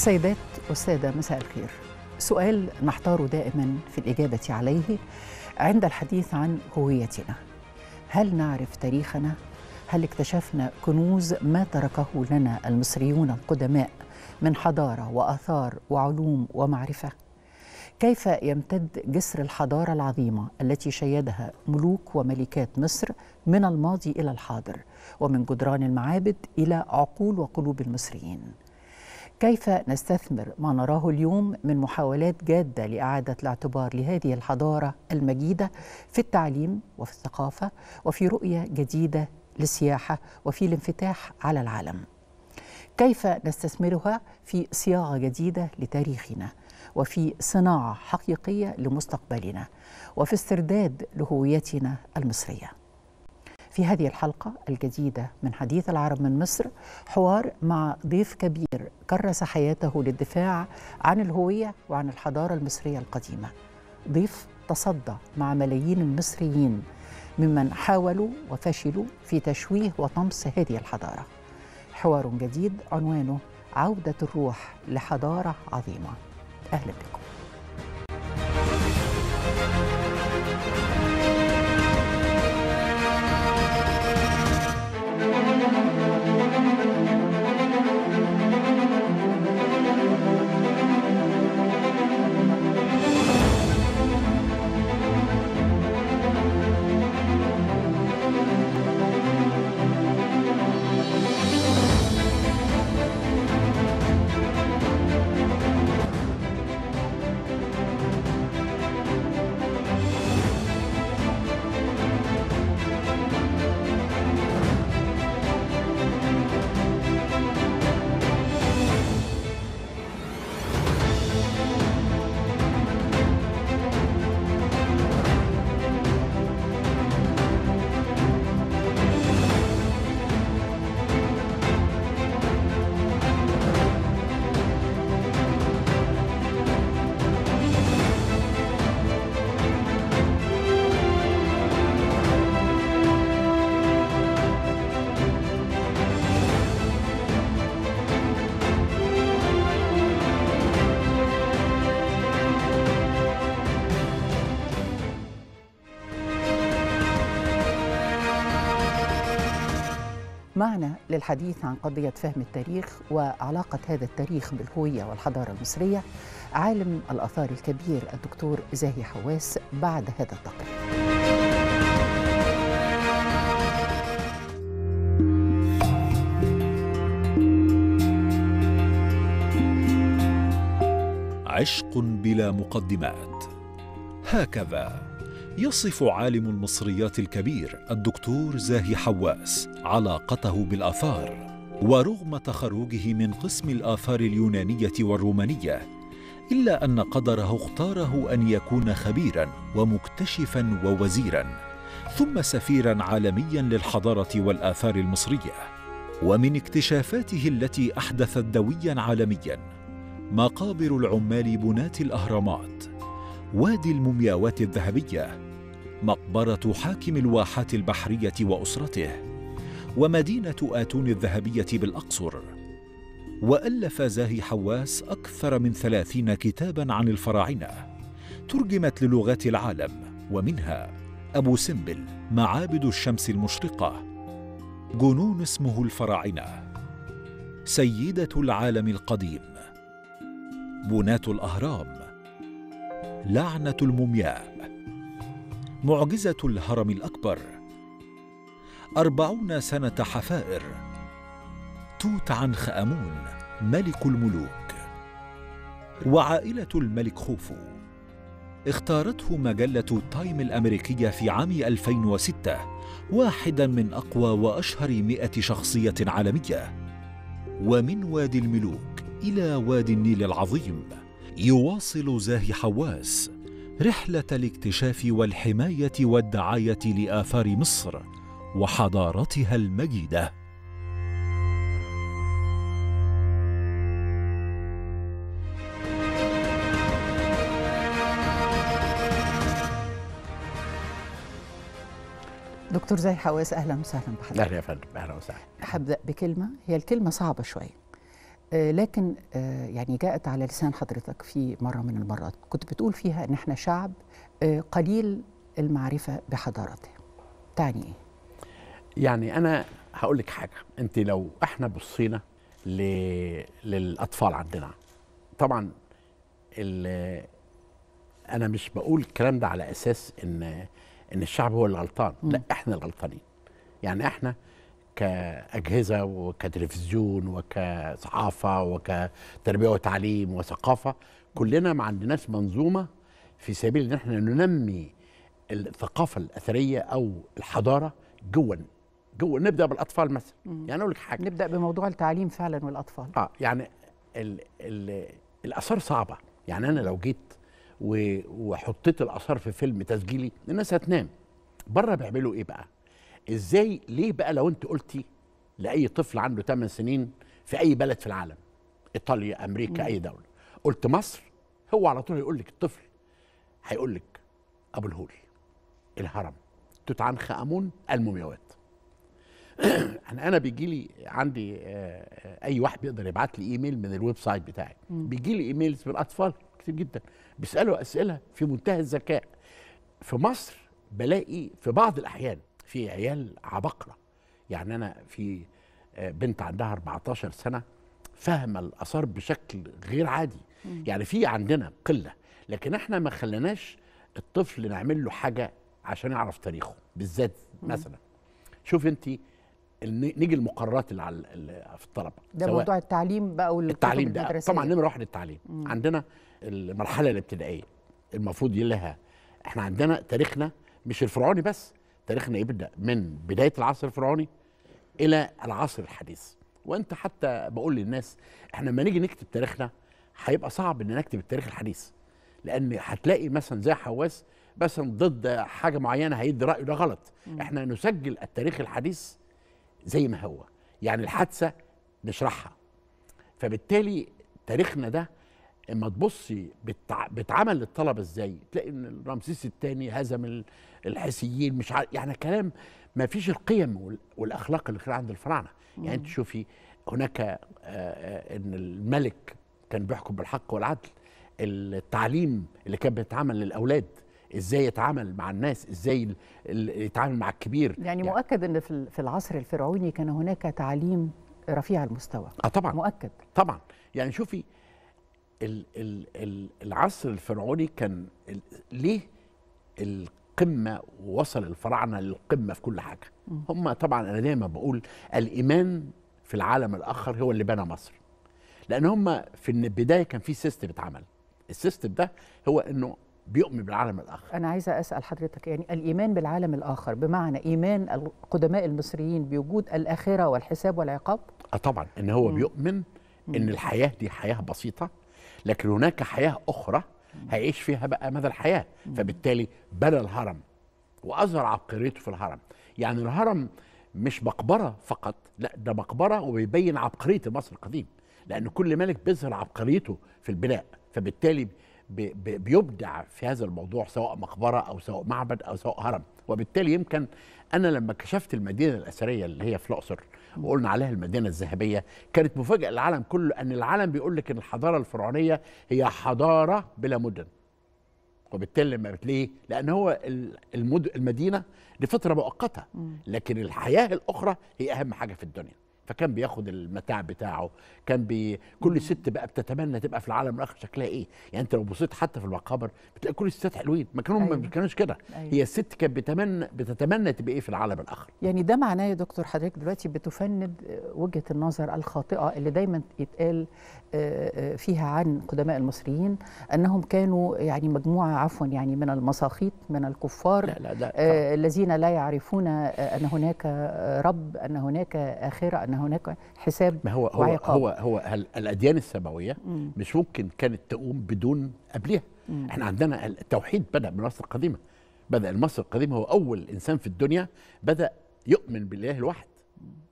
السيدات والسادة مساء الخير سؤال نحتار دائما في الإجابة عليه عند الحديث عن هويتنا هل نعرف تاريخنا؟ هل اكتشفنا كنوز ما تركه لنا المصريون القدماء من حضارة وآثار وعلوم ومعرفة؟ كيف يمتد جسر الحضارة العظيمة التي شيدها ملوك وملكات مصر من الماضي إلى الحاضر ومن جدران المعابد إلى عقول وقلوب المصريين؟ كيف نستثمر ما نراه اليوم من محاولات جاده لاعاده الاعتبار لهذه الحضاره المجيده في التعليم وفي الثقافه وفي رؤيه جديده للسياحه وفي الانفتاح على العالم كيف نستثمرها في صياغه جديده لتاريخنا وفي صناعه حقيقيه لمستقبلنا وفي استرداد لهويتنا المصريه في هذه الحلقة الجديدة من حديث العرب من مصر حوار مع ضيف كبير كرس حياته للدفاع عن الهوية وعن الحضارة المصرية القديمة ضيف تصدى مع ملايين المصريين ممن حاولوا وفشلوا في تشويه وطمس هذه الحضارة حوار جديد عنوانه عودة الروح لحضارة عظيمة أهلا بكم للحديث عن قضية فهم التاريخ وعلاقة هذا التاريخ بالهوية والحضارة المصرية عالم الآثار الكبير الدكتور زاهي حواس بعد هذا التقرير عشق بلا مقدمات هكذا يصف عالم المصريات الكبير الدكتور زاهي حواس علاقته بالآثار ورغم تخرجه من قسم الآثار اليونانية والرومانية إلا أن قدره اختاره أن يكون خبيراً ومكتشفاً ووزيراً ثم سفيراً عالمياً للحضارة والآثار المصرية ومن اكتشافاته التي أحدثت دوياً عالمياً مقابر العمال بناة الأهرامات وادي المومياوات الذهبية مقبرة حاكم الواحات البحرية وأسرته ومدينة آتون الذهبية بالأقصر وألف زاهي حواس أكثر من ثلاثين كتابا عن الفراعنة ترجمت للغات العالم ومنها أبو سمبل معابد الشمس المشرقة جنون اسمه الفراعنة سيدة العالم القديم بناة الأهرام لعنة المومياء معجزة الهرم الأكبر أربعون سنة حفائر توت عنخ آمون ملك الملوك وعائلة الملك خوفو اختارته مجلة تايم الأمريكية في عام 2006 واحدا من أقوى وأشهر مئة شخصية عالمية ومن وادي الملوك إلى وادي النيل العظيم يواصل زاهي حواس رحلة الاكتشاف والحماية والدعاية لآثار مصر وحضارتها المجيده دكتور زي حواس اهلا وسهلا بحضرتك اهلا يا فندم اهلا وسهلا هبدا بكلمه هي الكلمه صعبه شويه آه، لكن آه، يعني جاءت على لسان حضرتك في مرة من المرات كنت بتقول فيها إن إحنا شعب آه، قليل المعرفة بحضارته تعني إيه؟ يعني أنا هقول لك حاجة أنت لو إحنا بصينا ل... للأطفال عندنا طبعا ال... أنا مش بقول الكلام ده على أساس إن إن الشعب هو اللي غلطان لا إحنا الغلطانين يعني إحنا كأجهزة وكتلفزيون وكصحافة وكتربية وتعليم وثقافة كلنا ما عندناش منظومة في سبيل ان احنا ننمي الثقافة الأثرية أو الحضارة جوا جوا نبدأ بالأطفال مثلا يعني أقول لك حاجة نبدأ بموضوع التعليم فعلا والأطفال اه يعني ال ال الآثار صعبة يعني أنا لو جيت وحطيت الآثار في فيلم تسجيلي الناس هتنام بره بيعملوا إيه بقى؟ ازاي ليه بقى لو انت قلتي لاي طفل عنده 8 سنين في اي بلد في العالم ايطاليا امريكا م. اي دوله قلت مصر هو على طول هيقول لك الطفل هيقول لك ابو الهول الهرم توت عنخ امون المومياوات انا انا بيجي لي عندي آه، آه، اي واحد بيقدر يبعت لي ايميل من الويب سايت بتاعي بيجي لي ايميلز من اطفال كتير جدا بيسالوا اسئله في منتهى الذكاء في مصر بلاقي في بعض الاحيان في عيال عبقرة يعني أنا في آه، بنت عندها 14 سنة فاهمة الآثار بشكل غير عادي مم. يعني في عندنا قلة لكن احنا ما خليناش الطفل نعمل له حاجة عشان يعرف تاريخه بالذات مثلا شوف انت نيجي المقررات اللي على في الطلبه ده موضوع التعليم بقى والتعليم ده طبعا نمره واحد التعليم مم. عندنا المرحله الابتدائيه المفروض يلها احنا عندنا تاريخنا مش الفرعوني بس تاريخنا يبدا من بدايه العصر الفرعوني الى العصر الحديث وانت حتى بقول للناس احنا لما نيجي نكتب تاريخنا هيبقى صعب ان نكتب التاريخ الحديث لان هتلاقي مثلا زي حواس مثلا ضد حاجه معينه هيدي رايه ده غلط م. احنا نسجل التاريخ الحديث زي ما هو يعني الحادثه نشرحها فبالتالي تاريخنا ده اما تبصي بتعمل للطلبه ازاي تلاقي ان رمسيس الثاني هزم الحيثيين مش عارف يعني كلام ما فيش القيم والاخلاق اللي كانت عند الفراعنه يعني انت شوفي هناك آه، آه، ان الملك كان بيحكم بالحق والعدل التعليم اللي كان بيتعمل للاولاد ازاي يتعامل مع الناس ازاي يتعامل مع الكبير يعني, يعني مؤكد ان في العصر الفرعوني كان هناك تعليم رفيع المستوى اه طبعا مؤكد طبعا يعني شوفي العصر الفرعوني كان ليه القمه ووصل الفراعنه للقمه في كل حاجه هم طبعا انا دايما بقول الايمان في العالم الاخر هو اللي بنى مصر لان هم في البدايه كان في سيستم اتعمل السيستم ده هو انه بيؤمن بالعالم الاخر انا عايزه اسال حضرتك يعني الايمان بالعالم الاخر بمعنى ايمان القدماء المصريين بوجود الاخره والحساب والعقاب اه طبعا ان هو م. بيؤمن ان الحياه دي حياه بسيطه لكن هناك حياه اخرى هيعيش فيها بقى مدى الحياه فبالتالي بنى الهرم واظهر عبقريته في الهرم يعني الهرم مش مقبره فقط لا ده مقبره وبيبين عبقريه مصر القديم لان كل ملك بيظهر عبقريته في البناء فبالتالي بيبدع في هذا الموضوع سواء مقبره او سواء معبد او سواء هرم وبالتالي يمكن انا لما كشفت المدينه الاثريه اللي هي في الاقصر وقلنا عليها المدينه الذهبيه كانت مفاجاه للعالم كله ان العالم بيقول لك ان الحضاره الفرعونيه هي حضاره بلا مدن وبالتالي لما بتلاقيه لان هو المدينه لفتره مؤقته لكن الحياه الاخرى هي اهم حاجه في الدنيا فكان بياخد المتاع بتاعه كان بي كل ست بقى بتتمنى تبقى في العالم الاخر شكلها ايه يعني انت لو بصيت حتى في المقابر بتلاقي كل الستات حلوين ما كانوا أيوة. ما كانوش كده أيوة. هي الست كانت بتتمنى بتتمنى تبقى ايه في العالم الاخر يعني ده معناه يا دكتور حضرتك دلوقتي بتفند وجهه النظر الخاطئه اللي دايما يتقال فيها عن قدماء المصريين انهم كانوا يعني مجموعه عفوا يعني من المساخيط من الكفار لا لا لا. آه، الذين لا يعرفون آه، ان هناك رب ان هناك اخره ان هناك حساب ما هو هو وعقاب. هو هو الاديان السماويه مش ممكن كانت تقوم بدون قبلها احنا عندنا التوحيد بدا من مصر القديمه بدا المصر القديمه هو اول انسان في الدنيا بدا يؤمن بالله الواحد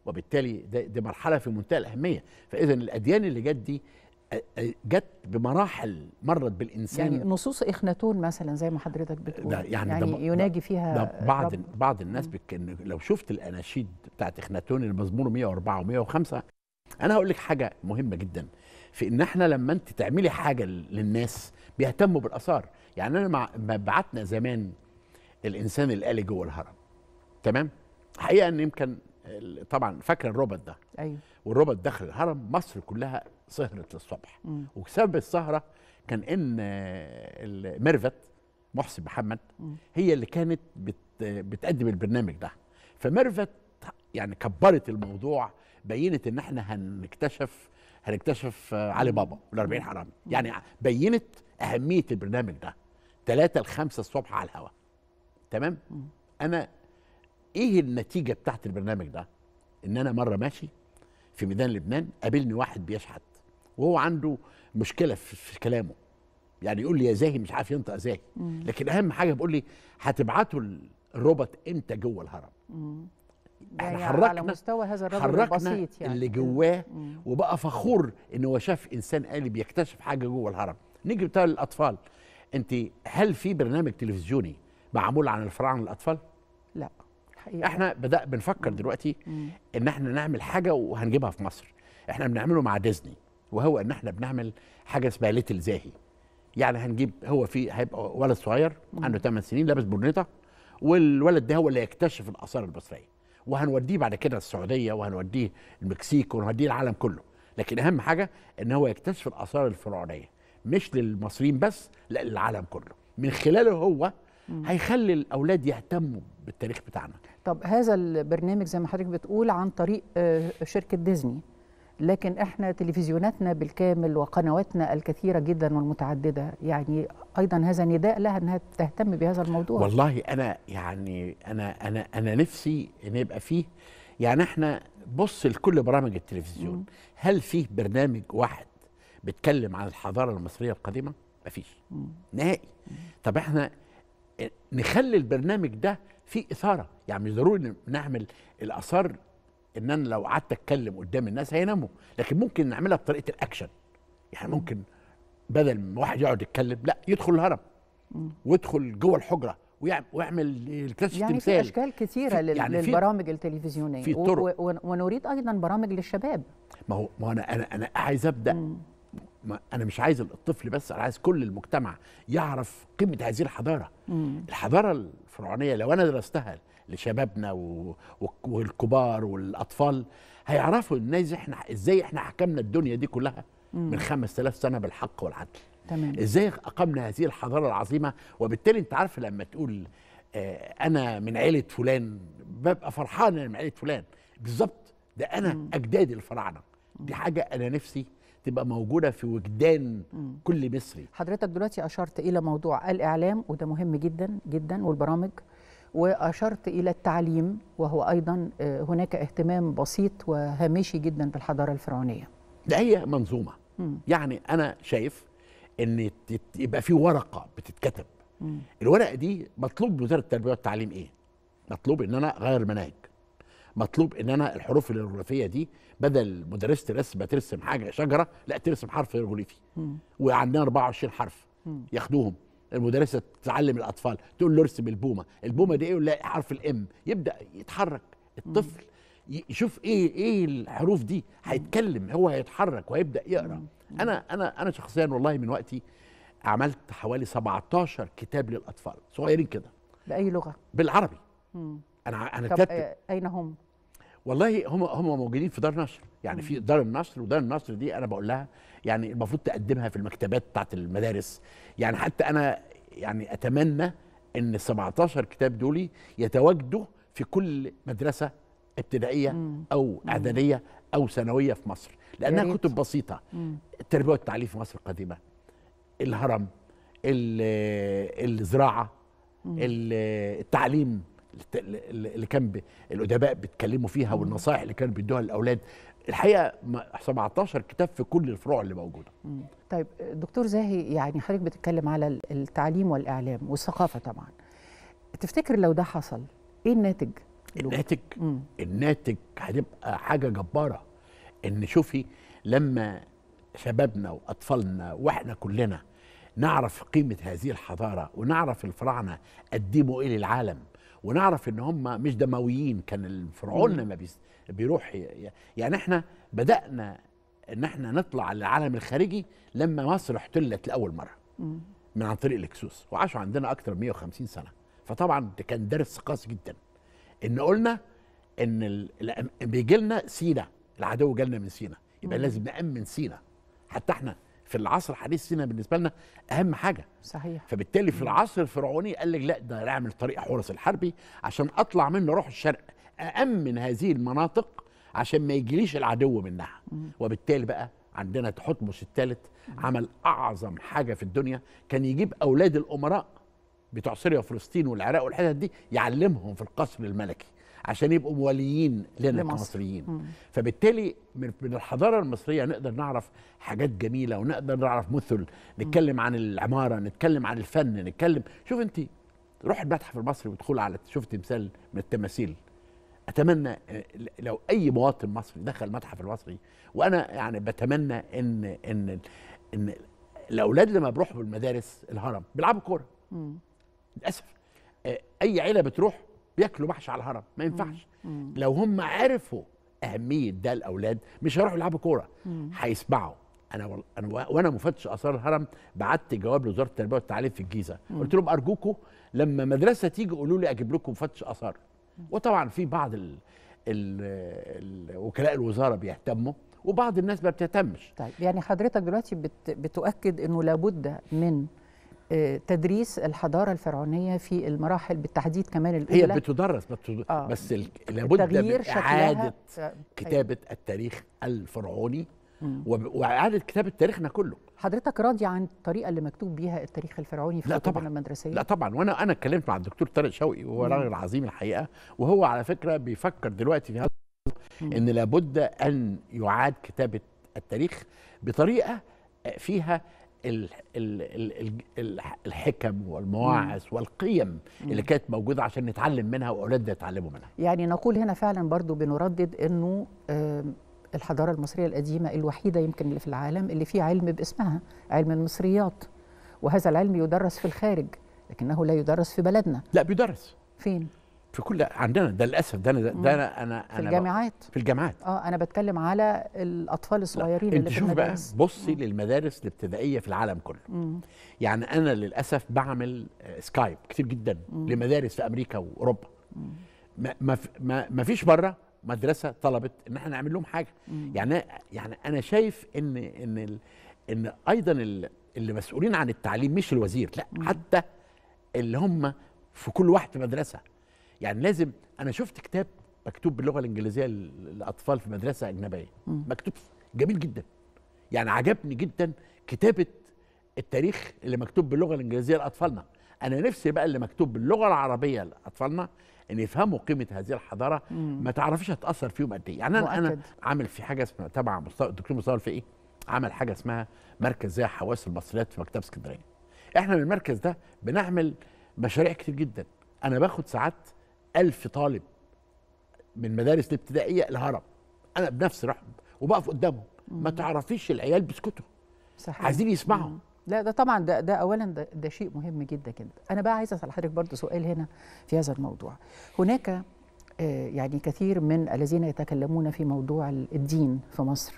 وبالتالي دي مرحله في منتهى الاهميه فاذا الاديان اللي جت دي جت بمراحل مرت بالانسان يعني نصوص اخناتون مثلا زي ما حضرتك بتقول يعني, يعني ده يناجي فيها ده بعض رب. بعض الناس لو شفت الاناشيد بتاعت اخناتون المزمور 104 و105 انا هقول لك حاجه مهمه جدا في ان احنا لما انت تعملي حاجه للناس بيهتموا بالاثار يعني انا ما بعتنا زمان الانسان الالي جوه الهرم تمام حقيقه ان يمكن طبعا فاكره الربط ده ايوه والربط داخل الهرم مصر كلها سهرت للصبح وسبب السهره كان ان آه، ميرفت محسن محمد هي اللي كانت بت بتقدم البرنامج ده فميرفت يعني كبرت الموضوع بينت ان احنا هنكتشف هنكتشف آه، علي بابا ال 40 حرامي يعني بينت اهميه البرنامج ده 3 ل 5 الصبح على الهواء تمام انا ايه النتيجه بتاعت البرنامج ده ان انا مره ماشي في ميدان لبنان قابلني واحد بيشحت وهو عنده مشكله في كلامه يعني يقول لي يا زاهي مش عارف ينطق زاهي لكن اهم حاجه بيقول لي هتبعتوا الروبوت امتى جوه الهرم مم. احنا يعني حركنا على مستوى هذا الرجل البسيط يعني اللي جواه وبقى فخور ان هو شاف انسان آلي بيكتشف حاجه جوه الهرم نيجي بتاع الاطفال انت هل في برنامج تلفزيوني معمول عن الفراعنه للاطفال حقيقة. احنا بدأ بنفكر دلوقتي ان احنا نعمل حاجه وهنجيبها في مصر احنا بنعمله مع ديزني وهو ان احنا بنعمل حاجه اسمها ليتل زاهي يعني هنجيب هو في هيبقى ولد صغير عنده 8 سنين لابس برنيطه والولد ده هو اللي يكتشف الاثار المصريه وهنوديه بعد كده السعوديه وهنوديه المكسيك وهنوديه العالم كله لكن اهم حاجه ان هو يكتشف الاثار الفرعونيه مش للمصريين بس لا للعالم كله من خلاله هو هيخلي الاولاد يهتموا بالتاريخ بتاعنا طب هذا البرنامج زي ما حضرتك بتقول عن طريق آه، شركه ديزني لكن احنا تلفزيوناتنا بالكامل وقنواتنا الكثيره جدا والمتعدده يعني ايضا هذا نداء لها انها تهتم بهذا الموضوع والله انا يعني انا انا انا نفسي ان يبقى فيه يعني احنا بص لكل برامج التلفزيون هل فيه برنامج واحد بيتكلم عن الحضاره المصريه القديمه مفيش نهائي طب احنا آه، نخلي البرنامج ده في اثاره يعني مش ضروري نعمل الاثار ان انا لو قعدت اتكلم قدام الناس هيناموا لكن ممكن نعملها بطريقه الاكشن يعني ممكن بدل ما واحد يقعد يتكلم لا يدخل الهرم ويدخل جوه الحجره ويعمل الكلاسيك يعني في اشكال كثيره في يعني للبرامج التلفزيونيه في طرق ونريد ايضا برامج للشباب ما هو ما انا انا انا عايز ابدا مم. ما انا مش عايز الطفل بس انا عايز كل المجتمع يعرف قيمه هذه الحضاره مم. الحضاره الفرعونيه لو انا درستها لشبابنا و... والكبار والاطفال هيعرفوا الناس احنا ازاي احنا حكمنا الدنيا دي كلها مم. من 5000 سنه بالحق والعدل تمام. ازاي اقمنا هذه الحضاره العظيمه وبالتالي انت عارف لما تقول آه، انا من عيله فلان ببقى فرحان انا من عيله فلان بالظبط ده انا مم. اجدادي الفراعنه دي حاجه انا نفسي تبقى موجوده في وجدان مم. كل مصري حضرتك دلوقتي اشرت الى موضوع الاعلام وده مهم جدا جدا والبرامج واشرت الى التعليم وهو ايضا آه، هناك اهتمام بسيط وهامشي جدا بالحضاره الفرعونيه ده هي منظومه مم. يعني انا شايف ان يبقى في ورقه بتتكتب مم. الورقه دي مطلوب وزاره التربيه والتعليم ايه مطلوب ان انا اغير المناهج مطلوب ان انا الحروف الهيروغليفيه دي بدل مدرسه الرسم ترسم حاجه شجره لا ترسم حرف هيروغليفي وعندنا 24 حرف ياخدوهم المدرسه تعلم الاطفال تقول له ارسم البومه البومه دي ايه يلاقي حرف الام يبدا يتحرك الطفل يشوف ايه ايه الحروف دي هيتكلم هو هيتحرك وهيبدا يقرا انا انا انا شخصيا والله من وقتي عملت حوالي 17 كتاب للاطفال صغيرين كده باي لغه بالعربي مم. انا انا كتبت اين هم والله هم هم موجودين في دار النشر يعني في دار النشر ودار النشر دي انا بقول لها يعني المفروض تقدمها في المكتبات بتاعت المدارس يعني حتى انا يعني اتمنى ان 17 كتاب دول يتواجدوا في كل مدرسه ابتدائيه او اعداديه او ثانويه في مصر لانها كتب بسيطه التربيه والتعليم في مصر القديمه الهرم الزراعه التعليم اللي كان الادباء بيتكلموا فيها والنصائح اللي كانوا بيدوها للاولاد الحقيقه 17 كتاب في كل الفروع اللي موجوده طيب دكتور زاهي يعني حضرتك بتتكلم على التعليم والاعلام والثقافه طبعا تفتكر لو ده حصل ايه الناتج الناتج مم. الناتج هتبقى حاجه جباره ان شوفي لما شبابنا واطفالنا واحنا كلنا نعرف قيمه هذه الحضاره ونعرف الفراعنه قدموا ايه للعالم ونعرف ان هم مش دمويين كان الفرعون لما بيروح يعني احنا بدانا ان احنا نطلع على العالم الخارجي لما مصر احتلت لاول مره من عن طريق الهكسوس وعاشوا عندنا اكتر من 150 سنه فطبعا ده كان درس قاسي جدا ان قلنا ان بيجي لنا سينا العدو جالنا من سينا يبقى لازم نامن سينا حتى احنا في العصر الحديث سينا بالنسبه لنا اهم حاجه صحيح فبالتالي في العصر الفرعوني قال لك لا ده اعمل طريق حورس الحربي عشان اطلع منه اروح الشرق أأمن هذه المناطق عشان ما يجيليش العدو منها وبالتالي بقى عندنا تحتمس الثالث عمل أعظم حاجة في الدنيا كان يجيب أولاد الأمراء بتوع سوريا وفلسطين والعراق والحتت دي يعلمهم في القصر الملكي عشان يبقوا موليين لنا كمصريين فبالتالي من الحضاره المصريه نقدر نعرف حاجات جميله ونقدر نعرف مثل نتكلم عن العماره نتكلم عن الفن نتكلم شوف انت روح المتحف المصري وادخل على شوف تمثال من التماثيل اتمنى آه، لو اي مواطن مصري دخل المتحف المصري وانا يعني بتمنى ان ان ان الاولاد لما بيروحوا المدارس الهرم بيلعبوا كوره للاسف آه، اي عيله بتروح بياكلوا محشي على الهرم ما ينفعش لو هم عرفوا اهميه ده الاولاد مش هيروحوا يلعبوا كوره هيسمعوا انا و... انا و... وانا مفتش اثار الهرم بعت جواب لوزاره التربيه والتعليم في الجيزه قلت لهم ارجوكم لما مدرسه تيجي قولوا لي اجيب لكم مفتش اثار وطبعا في بعض ال... ال... ال... وكلاء الوزاره بيهتموا وبعض الناس ما بتهتمش طيب يعني حضرتك دلوقتي بت... بتؤكد انه لابد من تدريس الحضاره الفرعونيه في المراحل بالتحديد كمان الاولى هي بتدرس آه بس لابد من اعاده طيب. كتابه أيوة. التاريخ الفرعوني واعاده كتابه تاريخنا كله حضرتك راضي عن الطريقه اللي مكتوب بيها التاريخ الفرعوني في كتبنا المدرسيه لا طبعا وانا انا اتكلمت مع الدكتور طارق شوقي وهو راجل عظيم الحقيقه وهو على فكره بيفكر دلوقتي في هذا ان لابد ان يعاد كتابه التاريخ بطريقه فيها الحكم والمواعظ والقيم اللي كانت موجوده عشان نتعلم منها واولادنا يتعلموا منها يعني نقول هنا فعلا برضو بنردد انه آه، الحضاره المصريه القديمه الوحيده يمكن اللي في العالم اللي فيه علم باسمها علم المصريات وهذا العلم يدرس في الخارج لكنه لا يدرس في بلدنا لا بيدرس فين في كل عندنا ده للاسف ده انا ده انا انا في الجامعات في الجامعات اه انا بتكلم على الاطفال الصغيرين اللي في المدارس بقى بصي مم. للمدارس الابتدائيه في العالم كله مم. يعني انا للاسف بعمل سكايب آه، كتير جدا مم. لمدارس في امريكا واوروبا ما ما ما فيش بره مدرسه طلبت ان احنا نعمل لهم حاجه مم. يعني يعني انا شايف ان ان ال ان ايضا اللي مسؤولين عن التعليم مش الوزير لا مم. حتى اللي هم في كل واحد في مدرسه يعني لازم انا شفت كتاب مكتوب باللغه الانجليزيه للاطفال في مدرسه اجنبيه مكتوب جميل جدا يعني عجبني جدا كتابه التاريخ اللي مكتوب باللغه الانجليزيه لاطفالنا انا نفسي بقى اللي مكتوب باللغه العربيه لاطفالنا ان يفهموا قيمه هذه الحضاره مم. ما تعرفيش هتاثر فيهم قد ايه يعني انا انا عامل في حاجه اسمها تبع الدكتور مصطفى في ايه عمل حاجه اسمها مركز زي حواس المصريات في مكتبه اسكندريه احنا من المركز ده بنعمل مشاريع كتير جدا انا باخد ساعات ألف طالب من مدارس الابتدائيه الهرب انا بنفسي راح وبقف قدامهم ما تعرفيش العيال بيسكتوا صحيح عايزين يسمعوا مم. لا ده طبعا ده ده اولا ده, ده شيء مهم جدا جدا انا بقى عايزه اسال حضرتك برضه سؤال هنا في هذا الموضوع هناك آه يعني كثير من الذين يتكلمون في موضوع الدين في مصر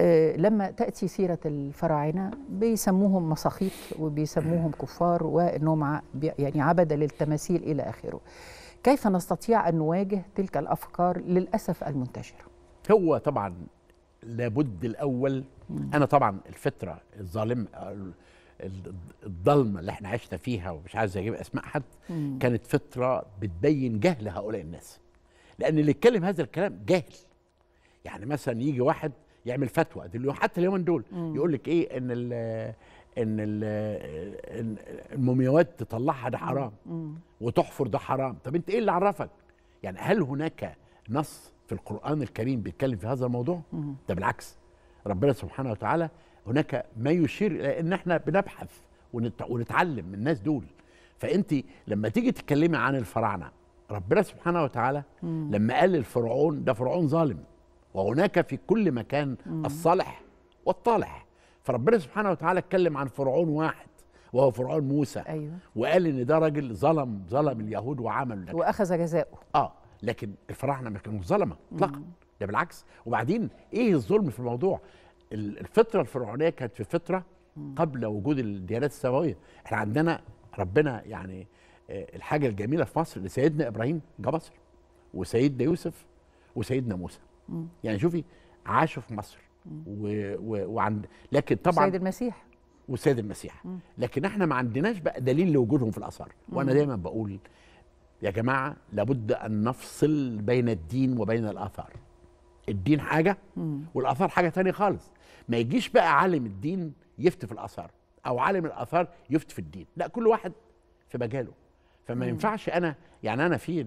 آه لما تاتي سيره الفراعنه بيسموهم مساخيط وبيسموهم كفار وانهم يعني عبده للتماثيل الى اخره كيف نستطيع أن نواجه تلك الأفكار للأسف المنتشرة هو طبعا لابد الأول أنا طبعا الفترة الظالمة الضلمه اللي احنا عشنا فيها ومش عايز اجيب اسماء حد كانت فتره بتبين جهل هؤلاء الناس لان اللي يتكلم هذا الكلام جاهل يعني مثلا يجي واحد يعمل فتوى حتى اليومين دول يقول لك ايه ان ان المومياوات تطلعها ده حرام وتحفر ده حرام طب انت ايه اللي عرفك يعني هل هناك نص في القران الكريم بيتكلم في هذا الموضوع ده بالعكس ربنا سبحانه وتعالى هناك ما يشير الى ان احنا بنبحث ونتعلم من الناس دول فانت لما تيجي تتكلمي عن الفراعنه ربنا سبحانه وتعالى مم. لما قال للفرعون ده فرعون ظالم وهناك في كل مكان مم. الصالح والطالح فربنا سبحانه وتعالى اتكلم عن فرعون واحد وهو فرعون موسى أيوة. وقال ان ده راجل ظلم ظلم اليهود وعمل لك. واخذ جزاؤه اه لكن الفراعنه ما كانوش ظلمه اطلاقا ده بالعكس وبعدين ايه الظلم في الموضوع الفطره الفرعونيه كانت في فتره قبل وجود الديانات السماويه احنا عندنا ربنا يعني آه، الحاجه الجميله في مصر لسيدنا ابراهيم جه مصر وسيدنا يوسف وسيدنا موسى يعني شوفي عاشوا في مصر و... و... وعند لكن طبعا سيد المسيح والسيد المسيح م. لكن احنا ما عندناش بقى دليل لوجودهم في الاثار وانا دايما بقول يا جماعه لابد ان نفصل بين الدين وبين الاثار الدين حاجه والاثار حاجه تانية خالص ما يجيش بقى عالم الدين يفتي في الاثار او عالم الاثار يفتي في الدين لا كل واحد في مجاله فما مم. ينفعش انا يعني انا في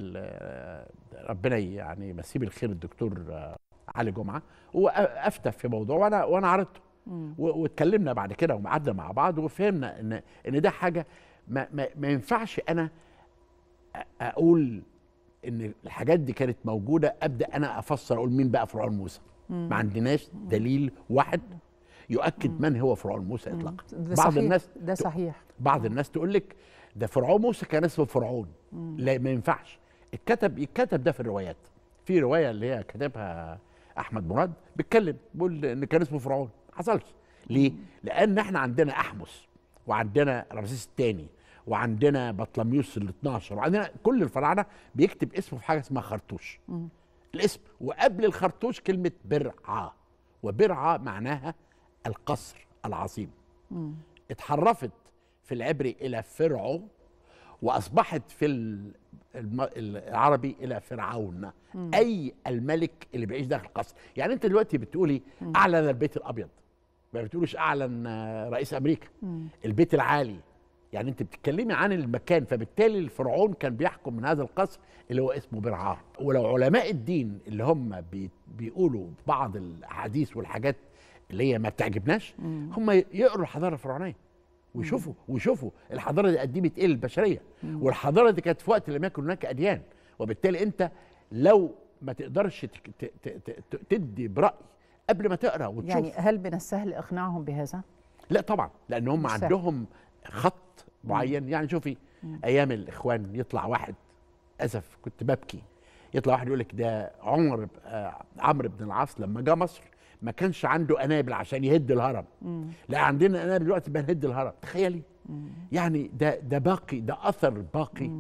ربنا يعني مسيب الخير الدكتور علي جمعه وافتى في موضوع وانا وانا عرضته واتكلمنا بعد كده وقعدنا مع بعض وفهمنا ان ان ده حاجه ما, ما, ما ينفعش انا اقول ان الحاجات دي كانت موجوده ابدا انا افسر اقول مين بقى فرعون موسى ما عندناش دليل واحد يؤكد من هو فرعون موسى اطلاقا بعض الناس ده صحيح بعض الناس تقول لك ده فرعون موسى كان اسمه فرعون لا ما ينفعش اتكتب يتكتب ده في الروايات في روايه اللي هي كتبها احمد مراد بيتكلم بيقول ان كان اسمه فرعون ما حصلش ليه لان احنا عندنا احمس وعندنا رمسيس الثاني وعندنا بطلميوس ال 12 وعندنا كل الفراعنه بيكتب اسمه في حاجه اسمها خرطوش الاسم وقبل الخرطوش كلمه برعه وبرعه معناها القصر العظيم اتحرفت في العبري الى فرعو واصبحت في العربي الى فرعون مم. اي الملك اللي بيعيش داخل القصر يعني انت دلوقتي بتقولي مم. اعلن البيت الابيض ما بتقولوش اعلن رئيس امريكا مم. البيت العالي يعني انت بتتكلمي عن المكان فبالتالي الفرعون كان بيحكم من هذا القصر اللي هو اسمه برعار ولو علماء الدين اللي هم بي بيقولوا بعض الاحاديث والحاجات اللي هي ما بتعجبناش هم يقروا الحضاره الفرعونيه وشوفوا وشوفوا الحضاره دي قدمت ايه للبشريه والحضاره دي كانت في وقت لم يكن هناك اديان وبالتالي انت لو ما تقدرش تدي براي قبل ما تقرا وتشوف يعني هل من السهل اقناعهم بهذا؟ لا طبعا لان هم عندهم خط معين يعني شوفي ايام الاخوان يطلع واحد اسف كنت ببكي يطلع واحد يقول لك ده عمر آه، عمرو بن العاص لما جه مصر ما كانش عنده قنابل عشان يهد الهرم لا عندنا قنابل دلوقتي بنهد الهرم تخيلي يعني ده ده باقي ده اثر باقي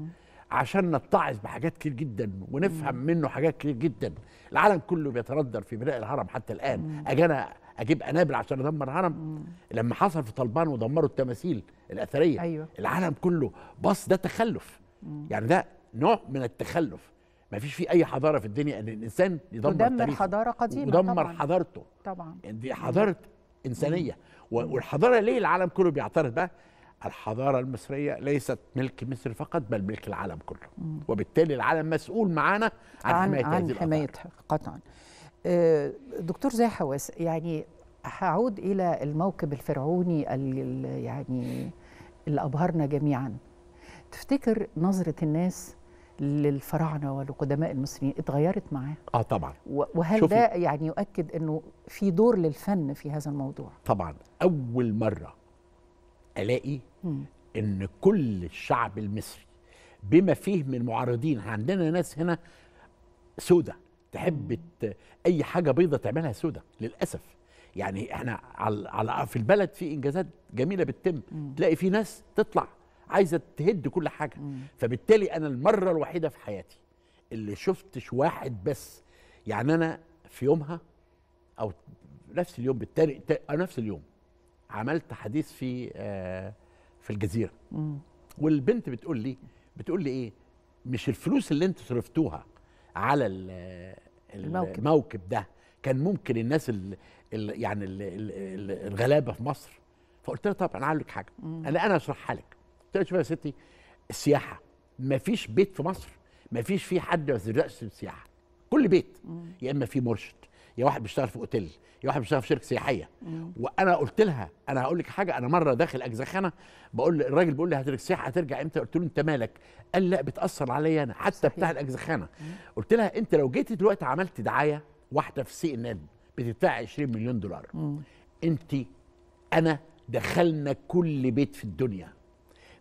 عشان نتعظ بحاجات كتير جدا ونفهم مم. منه حاجات كتير جدا العالم كله بيتردد في بناء الهرم حتى الان اجانا اجيب قنابل عشان ادمر هرم لما حصل في طلبان ودمروا التماثيل الاثريه أيوة. العالم كله بص ده تخلف مم. يعني ده نوع من التخلف ما فيش في اي حضاره في الدنيا ان الانسان يدمر تدمر حضاره قديمه يدمر طبعا حضارته طبعا يعني دي حضاره انسانيه والحضاره ليه العالم كله بيعترض بقى الحضاره المصريه ليست ملك مصر فقط بل ملك العالم كله مم. وبالتالي العالم مسؤول معانا عن, عن حمايه عن حمايتها قطعا آه، دكتور زي حواس يعني هعود الى الموكب الفرعوني اللي يعني اللي ابهرنا جميعا تفتكر نظره الناس للفراعنه ولقدماء المصريين اتغيرت معاه اه طبعا وهل ده يعني يؤكد انه في دور للفن في هذا الموضوع طبعا اول مره الاقي م. ان كل الشعب المصري بما فيه من معارضين عندنا ناس هنا سودة تحب اي حاجه بيضة تعملها سودة للاسف يعني احنا على في البلد في انجازات جميله بتتم تلاقي في ناس تطلع عايزه تهد كل حاجه مم. فبالتالي انا المره الوحيده في حياتي اللي شفتش واحد بس يعني انا في يومها او نفس اليوم بالتالي او آه، نفس اليوم عملت حديث في آه في الجزيره مم. والبنت بتقول لي بتقول لي ايه مش الفلوس اللي انت صرفتوها على الموكب. الموكب ده كان ممكن الناس الـ الـ يعني الـ الـ الغلابه في مصر فقلت لها طب انا هقول لك حاجه مم. انا انا هشرحها لك قلت له يا ستي السياحه ما فيش بيت في مصر ما فيش فيه حد ما يدرسش السياحه كل بيت يا اما في مرشد يا واحد بيشتغل في اوتيل يا واحد بيشتغل في شركه سياحيه وانا قلت لها انا هقول لك حاجه انا مره داخل اجزخانه بقول الراجل بيقول لي هترجع السياحه هترجع امتى قلت له انت مالك قال لا بتاثر عليا انا حتى صحيح. بتاع الاجزخانه قلت لها انت لو جيتي دلوقتي عملت دعايه واحده في سي ان ان بتدفع 20 مليون دولار انت انا دخلنا كل بيت في الدنيا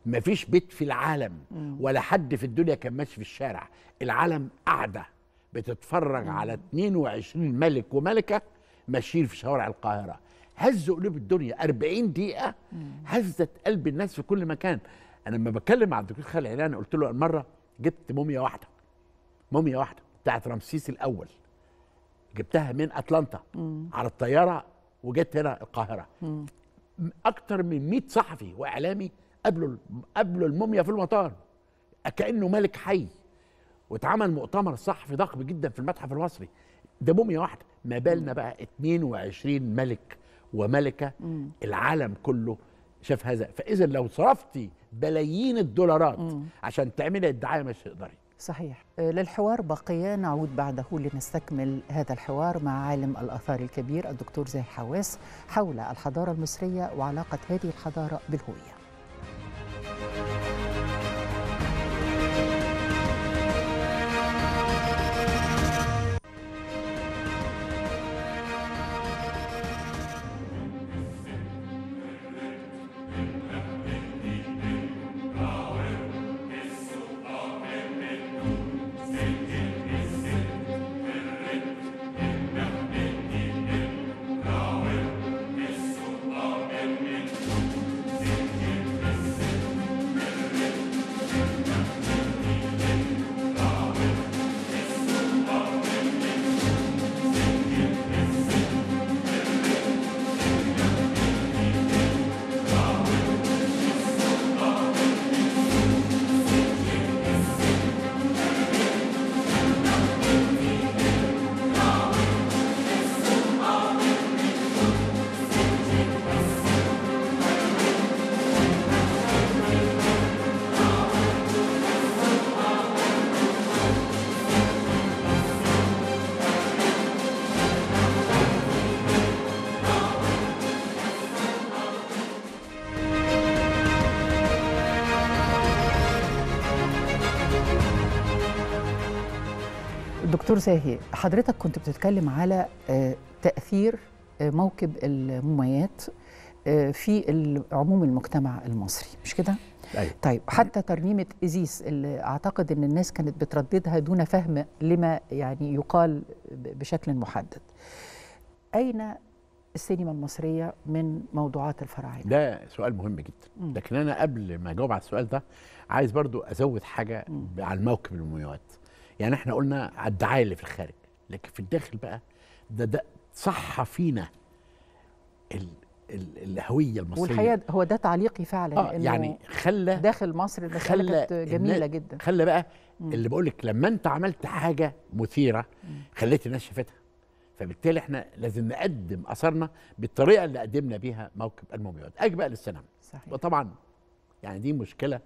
مفيش بيت في العالم ولا حد في الدنيا كان ماشي في الشارع العالم قاعده بتتفرج على 22 ملك وملكه ماشيين في شوارع القاهره هزوا قلوب الدنيا 40 دقيقه هزت قلب الناس في كل مكان انا لما بتكلم مع الدكتور خالد علان قلت له مره جبت موميا واحده موميا واحده بتاعت رمسيس الاول جبتها من اتلانتا مم. على الطياره وجت هنا القاهره مم. اكتر من 100 صحفي واعلامي قابلوا قابلوا الموميا في المطار كانه ملك حي واتعمل مؤتمر صحفي ضخم جدا في المتحف المصري ده موميا واحده ما بالنا بقى 22 ملك وملكه مم. العالم كله شاف هذا فاذا لو صرفتي بلايين الدولارات مم. عشان تعملي الدعايه مش هتقدري صحيح للحوار بقية نعود بعده لنستكمل هذا الحوار مع عالم الآثار الكبير الدكتور زاهي حواس حول الحضارة المصرية وعلاقة هذه الحضارة بالهوية دكتور زاهي حضرتك كنت بتتكلم على آه، تأثير آه، موكب المميات آه، في عموم المجتمع المصري مش كده؟ أيوة. طيب حتى ترنيمة إزيس اللي أعتقد أن الناس كانت بترددها دون فهم لما يعني يقال بشكل محدد أين السينما المصرية من موضوعات الفراعنة؟ ده سؤال مهم جدا م. لكن أنا قبل ما أجاوب على السؤال ده عايز برضو أزود حاجة م. على الموكب المميات يعني احنا قلنا على الدعايه اللي في الخارج لكن في الداخل بقى ده ده صح فينا ال ال الهويه المصريه والحقيقه هو ده تعليقي فعلا آه يعني خلى داخل مصر خلى جميله جدا خلى بقى مم. اللي بقول لك لما انت عملت حاجه مثيره خليت الناس شافتها فبالتالي احنا لازم نقدم اثرنا بالطريقه اللي قدمنا بيها موكب المومياوات اجي بقى للسينما صحيح وطبعا يعني دي مشكله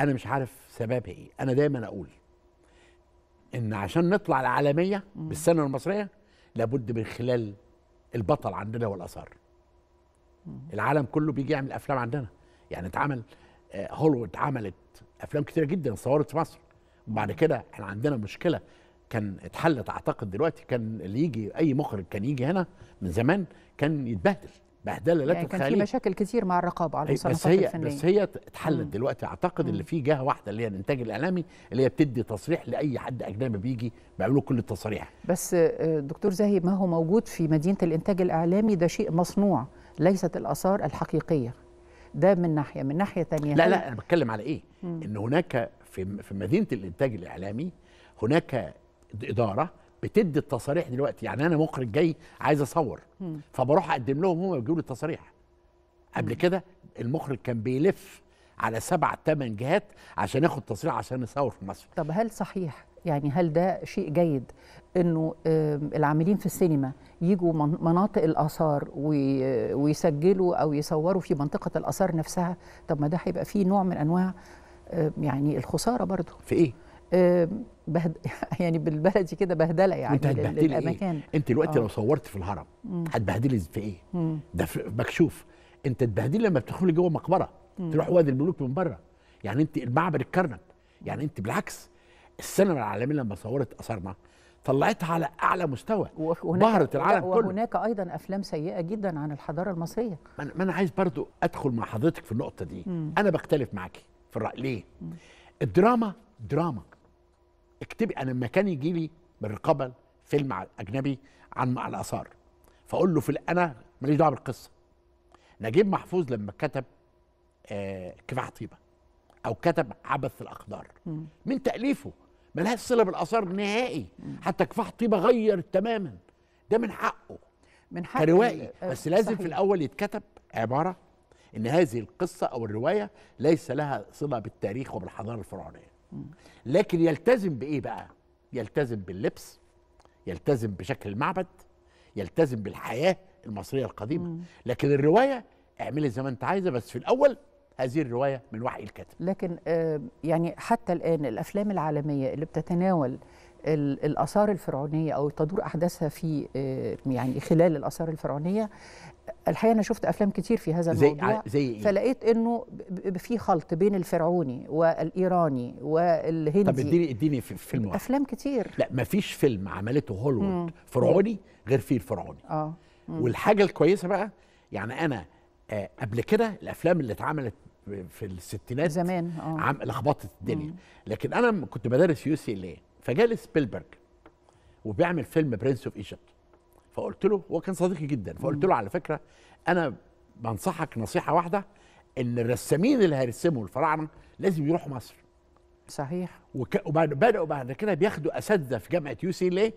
انا مش عارف سببها ايه انا دايما اقول ان عشان نطلع العالميه بالسينما المصريه لابد من خلال البطل عندنا والاثار العالم كله بيجي يعمل افلام عندنا يعني اتعمل آه، هوليوود عملت افلام كتير جدا صورت في مصر وبعد كده احنا عندنا مشكله كان اتحلت اعتقد دلوقتي كان اللي يجي اي مخرج كان يجي هنا من زمان كان يتبهدل بهدله لا يعني كان في مشاكل كتير مع الرقابه على المصنفات بس هي الفنيه بس هي اتحلت دلوقتي اعتقد ان في جهه واحده اللي هي الانتاج الاعلامي اللي هي بتدي تصريح لاي حد اجنبي بيجي بيعملوا كل التصاريح بس آه، دكتور زاهي ما هو موجود في مدينه الانتاج الاعلامي ده شيء مصنوع ليست الاثار الحقيقيه ده من ناحيه من ناحيه ثانيه لا لا انا بتكلم على ايه مم. ان هناك في في مدينه الانتاج الاعلامي هناك اداره بتدي التصاريح دلوقتي يعني انا مخرج جاي عايز اصور فبروح اقدم لهم هم بيجيبوا لي التصاريح قبل كده المخرج كان بيلف على سبع ثمان جهات عشان ياخد تصريح عشان يصور في مصر طب هل صحيح يعني هل ده شيء جيد انه العاملين في السينما يجوا مناطق الاثار ويسجلوا او يصوروا في منطقه الاثار نفسها طب ما ده هيبقى فيه نوع من انواع يعني الخساره برضه في ايه آه، بهد... يعني بالبلدي كده بهدله يعني انت هتبهدلي الاماكن إيه؟ انت دلوقتي آه. لو صورت في الهرم هتبهدلي في ايه؟ ده مكشوف انت تبهدلي لما بتدخلي جوه مقبره مم. تروح وادي الملوك من بره يعني انت المعبر الكرنب يعني انت بالعكس السينما العالميه لما صورت اثارنا طلعتها على اعلى مستوى بهرت العالم كله وهناك ايضا افلام سيئه جدا عن الحضاره المصريه ما انا عايز برضو ادخل مع حضرتك في النقطه دي مم. انا بختلف معاكي في الراي ليه؟ مم. الدراما دراما اكتبي انا لما كان يجي لي من فيلم اجنبي عن الاثار فاقول له في انا ماليش دعوه بالقصه نجيب محفوظ لما كتب آه كفاح طيبه او كتب عبث الاقدار من تاليفه ملهاش صله بالاثار نهائي حتى كفاح طيبه غير تماما ده من حقه من حقه كروائي آه، بس لازم صحيح. في الاول يتكتب عباره ان هذه القصه او الروايه ليس لها صله بالتاريخ وبالحضاره الفرعونيه لكن يلتزم بايه بقى يلتزم باللبس يلتزم بشكل المعبد يلتزم بالحياه المصريه القديمه لكن الروايه اعملي زي ما انت عايزه بس في الاول هذه الروايه من وحي الكاتب لكن آه يعني حتى الان الافلام العالميه اللي بتتناول الآثار الفرعونية أو تدور أحداثها في آه، يعني خلال الآثار الفرعونية الحقيقه انا شفت افلام كتير في هذا الموضوع زي, زي إيه؟ فلقيت انه في خلط بين الفرعوني والايراني والهندي طب اديني اديني فيلم واحد افلام كتير لا ما فيش فيلم عملته هوليوود فرعوني غير فيه الفرعوني اه مم. والحاجه الكويسه بقى يعني انا آه قبل كده الافلام اللي اتعملت في الستينات زمان اه لخبطت الدنيا مم. لكن انا كنت بدرس في يو سي ال إيه. فجال سبيلبرج وبيعمل فيلم برنس اوف ايجيبت فقلت له هو كان صديقي جدا فقلت له على فكره انا بنصحك نصيحه واحده ان الرسامين اللي هيرسموا الفراعنه لازم يروحوا مصر صحيح وك... وبداوا بعد كده بياخدوا اساتذه في جامعه يو سي ليه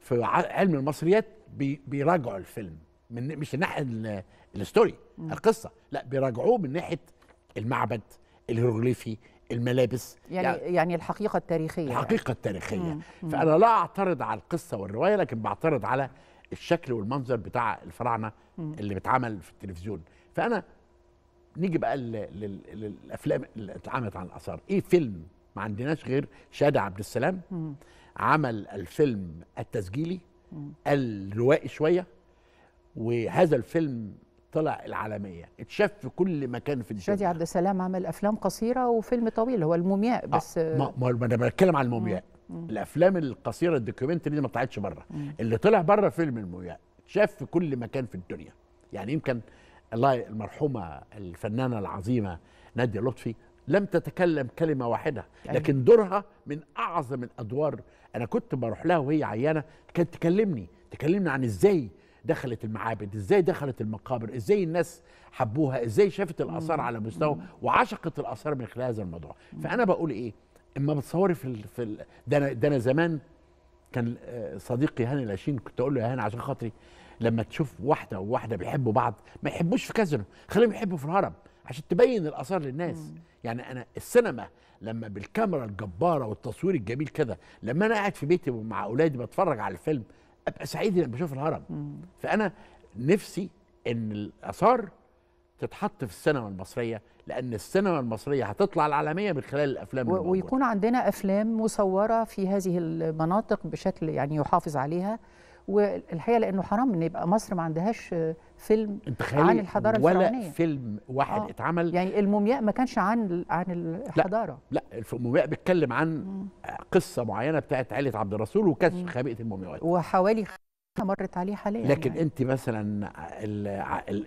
في علم المصريات بي... بيراجعوا الفيلم من مش الناحيه ال... الستوري القصه لا بيراجعوه من ناحيه المعبد الهيروغليفي الملابس يعني, يعني يعني, الحقيقه التاريخيه يعني. الحقيقه التاريخيه مم. فانا لا اعترض على القصه والروايه لكن بعترض على الشكل والمنظر بتاع الفراعنه مم. اللي بيتعمل في التلفزيون فانا نيجي بقى للافلام اللي اتعملت عن الاثار ايه فيلم ما عندناش غير شادي عبد السلام مم. عمل الفيلم التسجيلي الروائي شويه وهذا الفيلم طلع العالميه اتشاف في كل مكان في الدنيا شادي عبد السلام عمل افلام قصيره وفيلم طويل هو المومياء آه، بس آه ما, انا بتكلم عن المومياء الافلام القصيره الدوكيومنتري دي ما طلعتش بره اللي طلع بره فيلم المومياء اتشاف في كل مكان في الدنيا يعني يمكن الله المرحومه الفنانه العظيمه ناديه لطفي لم تتكلم كلمه واحده يعني لكن دورها من اعظم الادوار انا كنت بروح لها وهي عيانه كانت تكلمني تكلمني عن ازاي دخلت المعابد ازاي دخلت المقابر ازاي الناس حبوها ازاي شافت الاثار على مستوى وعشقت الاثار من خلال هذا الموضوع فانا بقول ايه اما بتصوري في, في ده انا ده انا زمان كان آه، صديقي هاني لاشين كنت اقول له يا هاني عشان خاطري لما تشوف واحده وواحده بيحبوا بعض ما يحبوش في كازينو خليهم يحبوا في الهرم عشان تبين الاثار للناس مم. يعني انا السينما لما بالكاميرا الجباره والتصوير الجميل كده لما انا قاعد في بيتي مع اولادي بتفرج على الفيلم ابقى سعيد انك بشوف الهرم مم. فانا نفسي ان الاثار تتحط في السينما المصريه لان السينما المصريه هتطلع العالميه من خلال الافلام و... ويكون عندنا افلام مصوره في هذه المناطق بشكل يعني يحافظ عليها والحقيقه لانه حرام ان يبقى مصر ما عندهاش آه، فيلم عن الحضاره ولا الفرعونيه ولا فيلم واحد آه. اتعمل يعني المومياء ما كانش عن عن الحضاره لا, لا المومياء بيتكلم عن قصه معينه بتاعت عائله عبد الرسول وكشف خبيئه المومياوات وحوالي مرت عليه حاليا لكن يعني. انت مثلا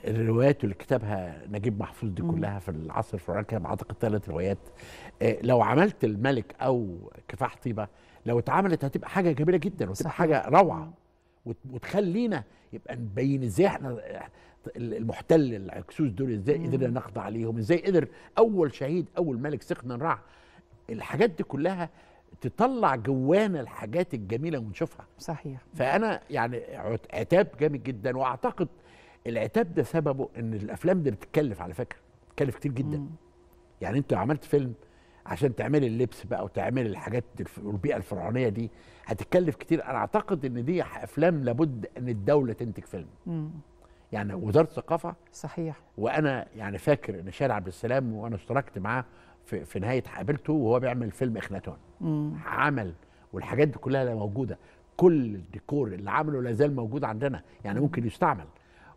الروايات اللي كتبها نجيب محفوظ دي كلها في العصر الفرعوني كان اعتقد ثلاث روايات آه، لو عملت الملك او كفاح طيبه لو اتعملت هتبقى حاجه جميله جدا وتبقى حاجه روعه وتخلينا يبقى نبين ازاي احنا المحتل العكسوس دول ازاي قدرنا نقضي عليهم ازاي قدر اول شهيد اول ملك سقنا راع الحاجات دي كلها تطلع جوانا الحاجات الجميله ونشوفها صحيح فانا يعني عتاب جامد جدا واعتقد العتاب ده سببه ان الافلام دي بتتكلف على فكره بتتكلف كتير جدا مم. يعني انت عملت فيلم عشان تعملي اللبس بقى وتعملي الحاجات والبيئه الفرعونيه دي هتتكلف كتير انا اعتقد ان دي افلام لابد ان الدوله تنتج فيلم مم. يعني وزاره الثقافه صحيح وانا يعني فاكر ان شارع عبد السلام وانا اشتركت معاه في, في نهايه حقابلته وهو بيعمل فيلم اخناتون مم. عمل والحاجات دي كلها موجوده كل الديكور اللي عمله لا زال موجود عندنا يعني ممكن يستعمل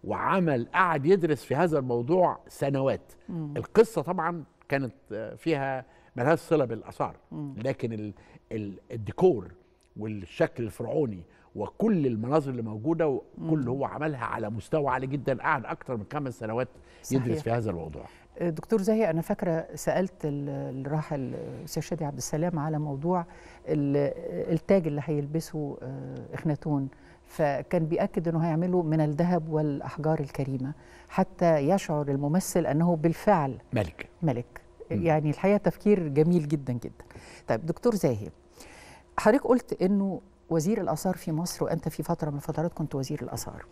وعمل قعد يدرس في هذا الموضوع سنوات مم. القصه طبعا كانت فيها ملهاش صله بالاثار لكن ال ال الديكور والشكل الفرعوني وكل المناظر اللي موجوده وكل هو عملها على مستوى عالي جدا قعد اكتر من خمس سنوات يدرس صحيح. في هذا الموضوع آه، دكتور زاهي انا فاكره سالت الراحل الاستاذ شادي عبد السلام على موضوع التاج اللي هيلبسه آه، اخناتون فكان بيأكد أنه هيعمله من الذهب والأحجار الكريمة حتى يشعر الممثل أنه بالفعل ملك ملك يعني الحقيقه تفكير جميل جدا جدا طيب دكتور زاهي حضرتك قلت انه وزير الاثار في مصر وانت في فتره من الفترات كنت وزير الاثار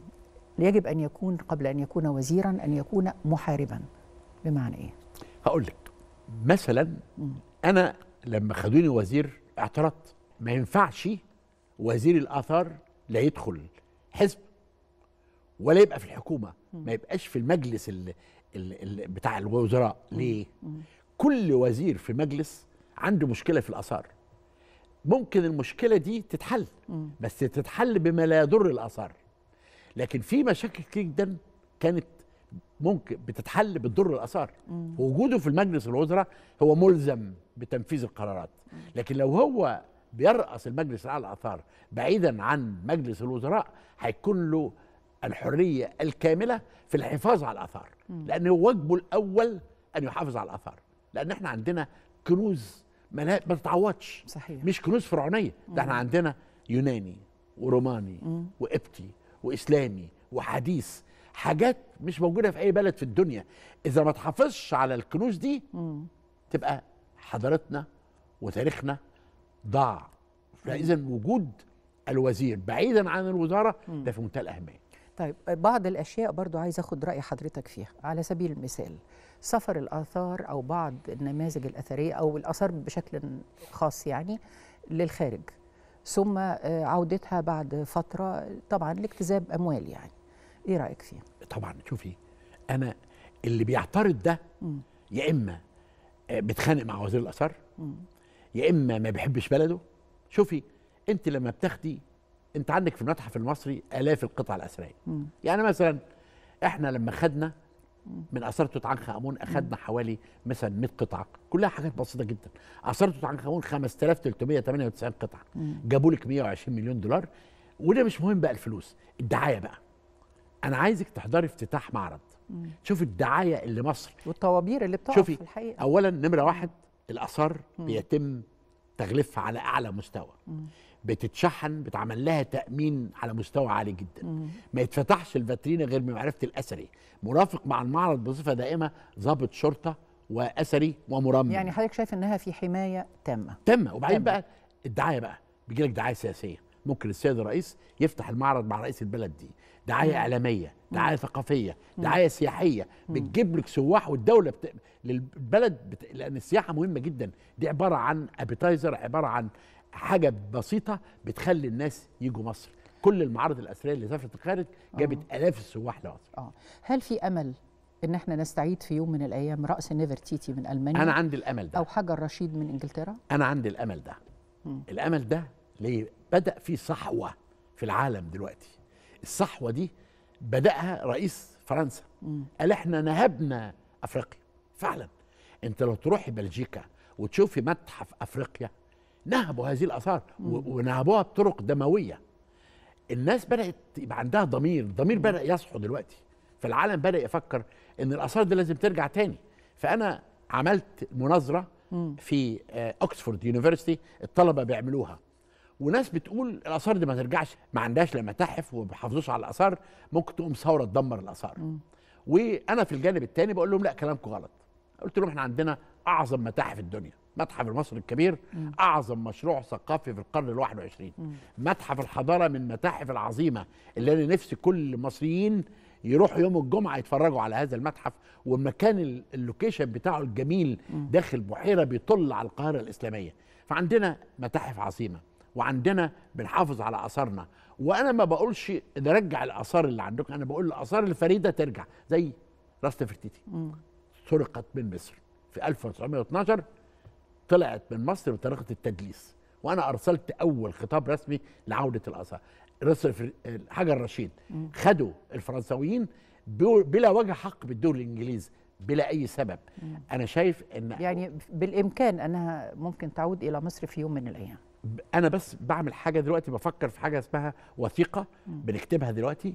يجب ان يكون قبل ان يكون وزيرا ان يكون محاربا بمعنى ايه هقول لك مثلا انا لما خدوني وزير اعترضت ما ينفعش وزير الاثار لا يدخل حزب ولا يبقى في الحكومه ما يبقاش في المجلس ال بتاع الوزراء ليه كل وزير في مجلس عنده مشكله في الاثار ممكن المشكله دي تتحل بس تتحل بما لا يضر الاثار لكن في مشاكل كتير جدا كانت ممكن بتتحل بتضر الاثار وجوده في المجلس الوزراء هو ملزم بتنفيذ القرارات لكن لو هو بيرأس المجلس على الاثار بعيدا عن مجلس الوزراء هيكون له الحريه الكامله في الحفاظ على الاثار لان واجبه الاول ان يحافظ على الاثار لان احنا عندنا كنوز ما تتعوضش صحيح مش كنوز فرعونيه ده احنا عندنا يوناني وروماني مم. وقبطي واسلامي وحديث حاجات مش موجوده في اي بلد في الدنيا اذا ما تحافظش على الكنوز دي مم. تبقى حضارتنا وتاريخنا ضاع فاذا وجود الوزير بعيدا عن الوزاره مم. ده في منتهى الاهميه طيب بعض الاشياء برضو عايز اخد راي حضرتك فيها على سبيل المثال سفر الاثار او بعض النماذج الاثريه او الاثار بشكل خاص يعني للخارج ثم آه، عودتها بعد فتره طبعا لاكتساب اموال يعني ايه رايك فيها طبعا شوفي انا اللي بيعترض ده يا اما آه، بيتخانق مع وزير الاثار يا اما ما بيحبش بلده شوفي انت لما بتاخدي انت عندك في المتحف المصري الاف القطع الاثريه يعني مثلا احنا لما خدنا من اثار توت عنخ امون اخذنا حوالي مثلا 100 قطعه كلها حاجات بسيطه جدا اثار توت عنخ امون 5398 قطعه جابوا لك 120 مليون دولار وده مش مهم بقى الفلوس الدعايه بقى انا عايزك تحضري افتتاح معرض شوف الدعايه اللي مصر والطوابير اللي بتقف شوفي الحقيقه اولا نمره واحد الاثار بيتم تغليفها على اعلى مستوى بتتشحن بتعمل لها تامين على مستوى عالي جدا مم. ما يتفتحش الفاترينا غير بمعرفه الاثري مرافق مع المعرض بصفه دائمه ضابط شرطه واثري ومرمم يعني حضرتك شايف انها في حمايه تامه تامه وبعدين تامة. بقى الدعايه بقى بيجي لك دعايه سياسيه ممكن السيد الرئيس يفتح المعرض مع رئيس البلد دي دعايه مم. اعلاميه دعايه مم. ثقافيه دعايه سياحيه بتجيب لك سواح والدوله بت... للبلد بت... لان السياحه مهمه جدا دي عباره عن ابيتايزر عباره عن حاجه بسيطه بتخلي الناس يجوا مصر كل المعارض الاثريه اللي سافرت الخارج جابت آه. الاف السواح لمصر اه هل في امل ان احنا نستعيد في يوم من الايام راس نيفرتيتي من المانيا انا عندي الامل ده او حجر رشيد من انجلترا انا عندي الامل ده م. الامل ده ليه بدا في صحوه في العالم دلوقتي الصحوه دي بداها رئيس فرنسا قال احنا نهبنا افريقيا فعلا انت لو تروحي بلجيكا وتشوفي متحف افريقيا نهبوا هذه الاثار ونهبوها بطرق دمويه الناس بدات يبقى عندها ضمير الضمير بدا يصحو دلوقتي فالعالم بدا يفكر ان الاثار دي لازم ترجع تاني فانا عملت مناظره في اوكسفورد آه، يونيفرسيتي الطلبه بيعملوها وناس بتقول الاثار دي ما ترجعش ما عندهاش لا متاحف وما بيحافظوش على الاثار ممكن تقوم ثوره تدمر الاثار وانا في الجانب الثاني بقول لهم لا كلامكم غلط قلت لهم احنا عندنا اعظم متاحف الدنيا المتحف المصري الكبير م. اعظم مشروع ثقافي في القرن ال21 متحف الحضاره من المتاحف العظيمه اللي انا نفسي كل المصريين يروحوا يوم الجمعه يتفرجوا على هذا المتحف ومكان اللوكيشن بتاعه الجميل م. داخل بحيره بيطل على القاهره الاسلاميه فعندنا متاحف عظيمه وعندنا بنحافظ على اثارنا وانا ما بقولش نرجع الاثار اللي عندكم انا بقول الاثار الفريده ترجع زي راس نفرتيتي سرقت من مصر في 1912 طلعت من مصر بطريقه التدليس وانا ارسلت اول خطاب رسمي لعوده الاثار رسل حجر رشيد خدوا الفرنساويين بلا وجه حق بالدور الانجليزي بلا اي سبب انا شايف ان يعني بالامكان انها ممكن تعود الى مصر في يوم من الايام انا بس بعمل حاجه دلوقتي بفكر في حاجه اسمها وثيقه بنكتبها دلوقتي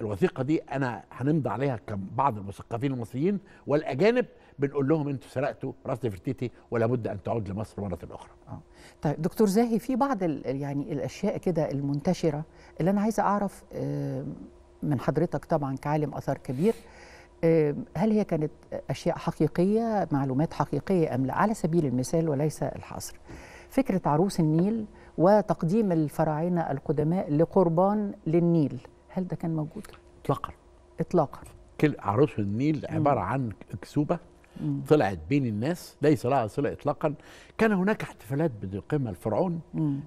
الوثيقه دي انا هنمضي عليها كبعض المثقفين المصريين والاجانب بنقول لهم انتوا سرقتوا راس نفرتيتي ولا بد ان تعود لمصر مره اخرى آه. طيب دكتور زاهي في بعض يعني الاشياء كده المنتشره اللي انا عايزه اعرف آه، من حضرتك طبعا كعالم اثار كبير آه، هل هي كانت اشياء حقيقيه معلومات حقيقيه ام لا على سبيل المثال وليس الحصر فكره عروس النيل وتقديم الفراعنه القدماء لقربان للنيل هل ده كان موجود اطلاقا اطلاقا كل عروس النيل عباره عن اكسوبه مم. طلعت بين الناس ليس لها صلة إطلاقا كان هناك احتفالات بقمة الفرعون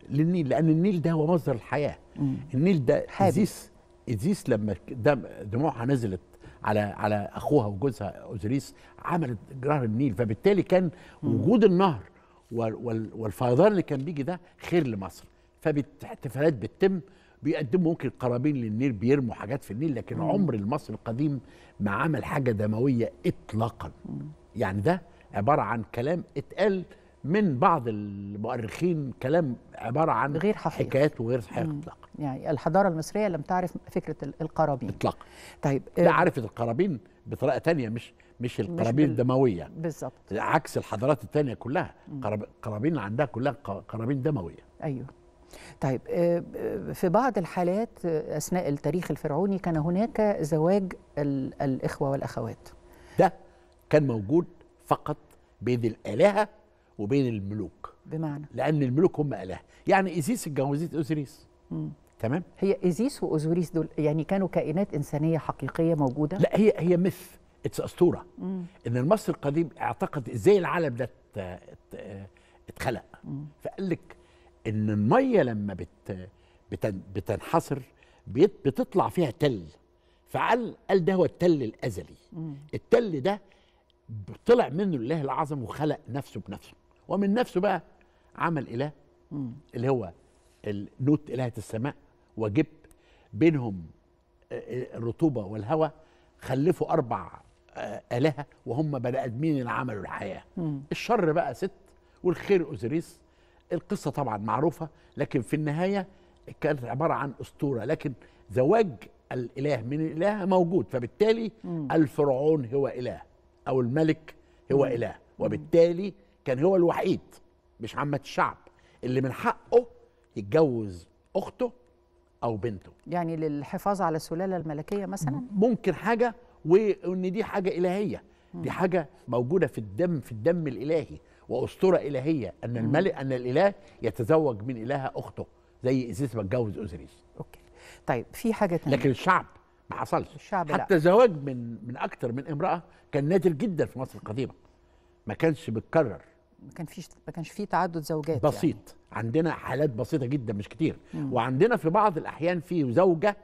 للنيل لأن النيل ده هو مصدر الحياة مم. النيل ده إزيس إزيس لما دم دموعها نزلت على على أخوها وجوزها أوزريس عملت جرار النيل فبالتالي كان وجود النهر والفيضان اللي كان بيجي ده خير لمصر فاحتفالات بتتم بيقدموا ممكن قرابين للنيل بيرموا حاجات في النيل لكن عمر المصري القديم ما عمل حاجه دمويه اطلاقا مم. يعني ده عباره عن كلام اتقال من بعض المؤرخين كلام عباره عن غير حقيقي حكايات وغير حقيقي اطلاقا يعني الحضاره المصريه لم تعرف فكره القرابين اطلاقا طيب لا آه، عرفت القرابين بطريقه تانية مش مش القرابين الدمويه بالظبط عكس الحضارات التانية كلها قرابين عندها كلها قرابين دمويه ايوه طيب آه، آه، في بعض الحالات اثناء التاريخ الفرعوني كان هناك زواج الاخوه والاخوات ده كان موجود فقط بين الالهه وبين الملوك بمعنى لان الملوك هم الهه يعني ايزيس اتجوزت اوزيريس تمام هي ايزيس واوزوريس دول يعني كانوا كائنات انسانيه حقيقيه موجوده لا هي هي مث اتس اسطوره مم. ان المصري القديم اعتقد ازاي العالم ده اتخلق فقال لك ان الميه لما بت بتن بتنحصر بتطلع فيها تل فقال قال ده هو التل الازلي مم. التل ده طلع منه الله العظم وخلق نفسه بنفسه ومن نفسه بقى عمل اله اللي هو النوت الهه السماء وجب بينهم آه، آه، الرطوبه والهواء خلفوا اربع آه، الهه وهم بني ادمين اللي عملوا الحياه الشر بقى ست والخير اوزيريس القصه طبعا معروفه لكن في النهايه كانت عباره عن اسطوره لكن زواج الاله من الاله موجود فبالتالي الفرعون هو اله او الملك هو اله وبالتالي كان هو الوحيد مش عامه الشعب اللي من حقه يتجوز اخته او بنته يعني للحفاظ على السلاله الملكيه مثلا ممكن حاجه وان دي حاجه الهيه دي حاجه موجوده في الدم في الدم الالهي واسطوره الهيه ان الملك ان الاله يتزوج من الهه اخته زي ازيس بتجوز اوزريس اوكي طيب في حاجه تانية. لكن الشعب ما حصلش الشعب حتى لا. زواج من من اكتر من امراه كان نادر جدا في مصر القديمه ما كانش بيتكرر ما كان فيش ما كانش في تعدد زوجات يعني. بسيط يعني. عندنا حالات بسيطه جدا مش كتير مم. وعندنا في بعض الاحيان في زوجه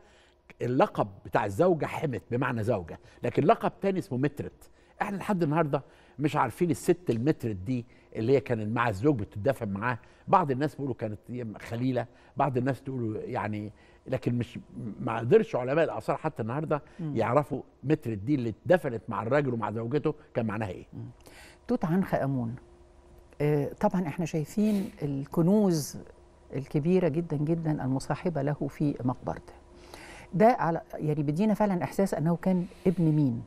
اللقب بتاع الزوجه حمت بمعنى زوجه لكن لقب تاني اسمه مترت احنا لحد النهارده مش عارفين الست المترت دي اللي هي كانت مع الزوج بتتدافع معاه بعض الناس بيقولوا كانت خليله بعض الناس تقولوا يعني لكن مش ما قدرش علماء الاثار حتى النهارده يعرفوا متر دي اللي اتدفنت مع الراجل ومع زوجته كان معناها ايه توت عنخ امون آه، طبعا احنا شايفين الكنوز الكبيره جدا جدا المصاحبه له في مقبرته ده على يعني بدينا فعلا احساس انه كان ابن مين